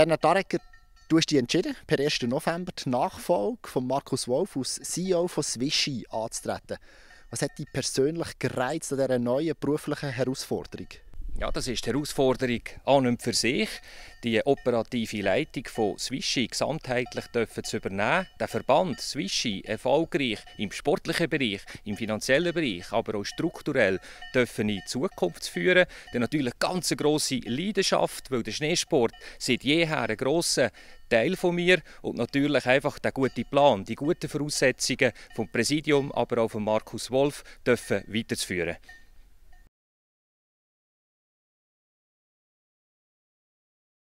Bernhard Arecker, du hast dich entschieden, per 1. November die Nachfolge von Markus Wolf als CEO von Swishy anzutreten. Was hat dich persönlich gereizt an dieser neuen beruflichen Herausforderung? Ja, das ist die Herausforderung an und für sich, die operative Leitung von Swishy gesamtheitlich zu übernehmen. Der Verband Swishy erfolgreich im sportlichen Bereich, im finanziellen Bereich, aber auch strukturell dürfen in die Zukunft führen. Denn natürlich ganz eine grosse Leidenschaft, weil der Schneesport seit jeher ein grosser Teil von mir und natürlich einfach der gute Plan, die guten Voraussetzungen vom Präsidium, aber auch von Markus Wolf dürfen weiterzuführen.